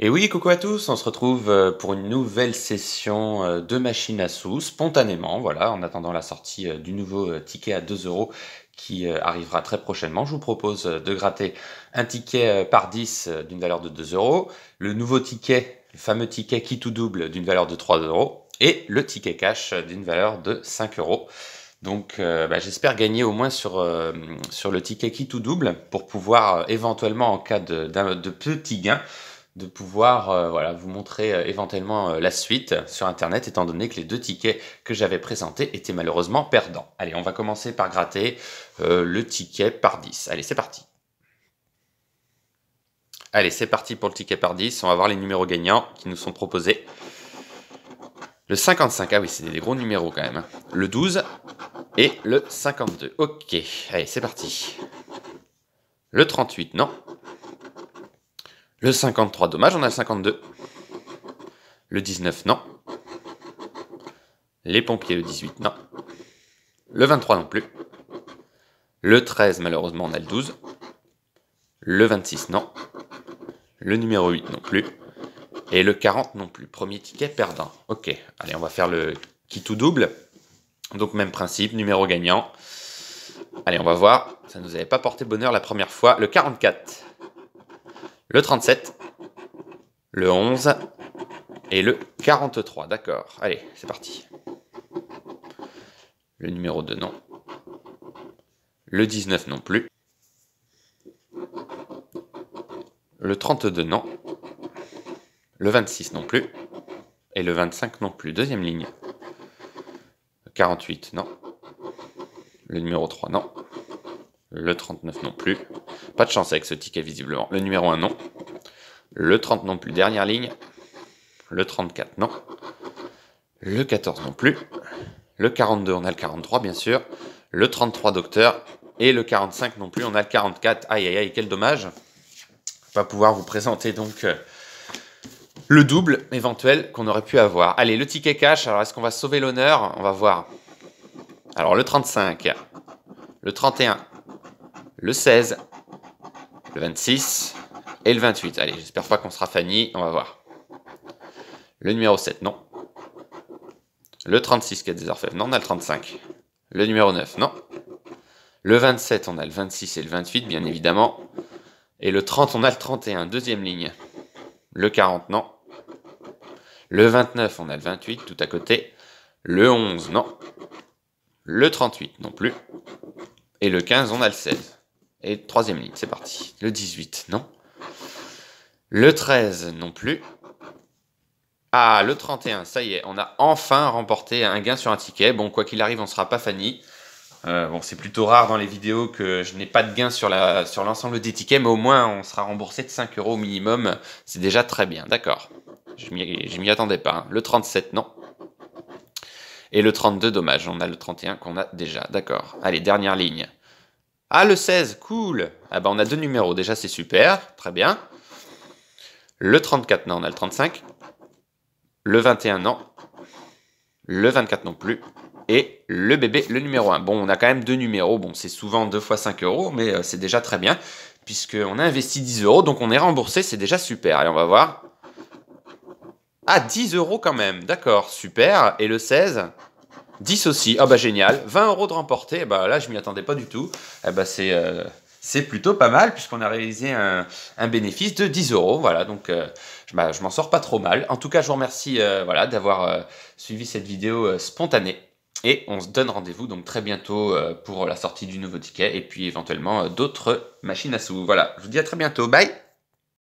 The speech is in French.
Et oui, coucou à tous, on se retrouve euh, pour une nouvelle session euh, de machine à sous, spontanément, voilà, en attendant la sortie euh, du nouveau ticket à 2 euros qui arrivera très prochainement. Je vous propose de gratter un ticket par 10 d'une valeur de 2 euros, le nouveau ticket, le fameux ticket qui tout double d'une valeur de 3 euros, et le ticket cash d'une valeur de 5 euros. Donc bah, j'espère gagner au moins sur, sur le ticket qui tout double pour pouvoir éventuellement, en cas de, de petit gain, de pouvoir euh, voilà, vous montrer euh, éventuellement euh, la suite sur Internet, étant donné que les deux tickets que j'avais présentés étaient malheureusement perdants. Allez, on va commencer par gratter le ticket par 10. Allez, c'est parti. Allez, c'est parti pour le ticket par 10. On va voir les numéros gagnants qui nous sont proposés. Le 55, ah oui, c'est des gros numéros quand même. Hein. Le 12 et le 52. Ok, allez, c'est parti. Le 38, non, le 53, dommage, on a le 52. Le 19, non. Les pompiers, le 18, non. Le 23 non plus. Le 13, malheureusement, on a le 12. Le 26, non. Le numéro 8 non plus. Et le 40 non plus. Premier ticket perdant. Ok, allez, on va faire le qui tout double. Donc même principe, numéro gagnant. Allez, on va voir. Ça ne nous avait pas porté bonheur la première fois. Le 44 le 37, le 11 et le 43. D'accord. Allez, c'est parti. Le numéro 2, non. Le 19, non plus. Le 32, non. Le 26, non plus. Et le 25, non plus. Deuxième ligne. Le 48, non. Le numéro 3, non. Le 39, non plus. Pas de chance avec ce ticket, visiblement. Le numéro 1, non. Le 30, non plus. Dernière ligne. Le 34, non. Le 14, non plus. Le 42, on a le 43, bien sûr. Le 33, docteur. Et le 45, non plus. On a le 44. Aïe, aïe, aïe, quel dommage. Pas pouvoir vous présenter, donc... Euh, le double éventuel qu'on aurait pu avoir. Allez, le ticket cash. Alors, est-ce qu'on va sauver l'honneur On va voir. Alors, le 35, le 31, le 16, le 26 et le 28. Allez, j'espère pas qu'on sera Fanny, on va voir. Le numéro 7, non. Le 36 qui a des orfèvres, non, on a le 35. Le numéro 9, non. Le 27, on a le 26 et le 28, bien évidemment. Et le 30, on a le 31, deuxième ligne. Le 40, non. Le 29, on a le 28, tout à côté. Le 11, non. Le 38, non plus. Et le 15, on a le 16. Et troisième ligne, c'est parti. Le 18, non. Le 13, non plus. Ah, le 31, ça y est, on a enfin remporté un gain sur un ticket. Bon, quoi qu'il arrive, on ne sera pas Fanny. Euh, bon, c'est plutôt rare dans les vidéos que je n'ai pas de gain sur l'ensemble des tickets, mais au moins on sera remboursé de 5 euros minimum. C'est déjà très bien, d'accord. Je m'y attendais pas. Hein. Le 37, non. Et le 32, dommage, on a le 31 qu'on a déjà, d'accord. Allez, dernière ligne. Ah, le 16, cool. Ah ben, on a deux numéros, déjà c'est super, très bien. Le 34, non, on a le 35. Le 21, non. Le 24 non plus. Et le bébé, le numéro 1. Bon, on a quand même deux numéros. Bon, c'est souvent 2 fois 5 euros, mais euh, c'est déjà très bien. Puisqu'on a investi 10 euros, donc on est remboursé, c'est déjà super. Allez, on va voir. Ah, 10 euros quand même. D'accord, super. Et le 16 10 aussi, ah bah génial. 20 euros de remporté, eh bah là je m'y attendais pas du tout. Eh bah c'est euh, c'est plutôt pas mal puisqu'on a réalisé un, bénéfice de 10 euros. Voilà, donc euh, je, m'en sors pas trop mal. En tout cas, je vous remercie euh, voilà, d'avoir suivi cette vidéo spontanée. Et on se donne rendez-vous donc très bientôt pour la sortie du nouveau ticket et puis éventuellement d'autres machines à sous. Voilà, je vous dis à très bientôt. Bye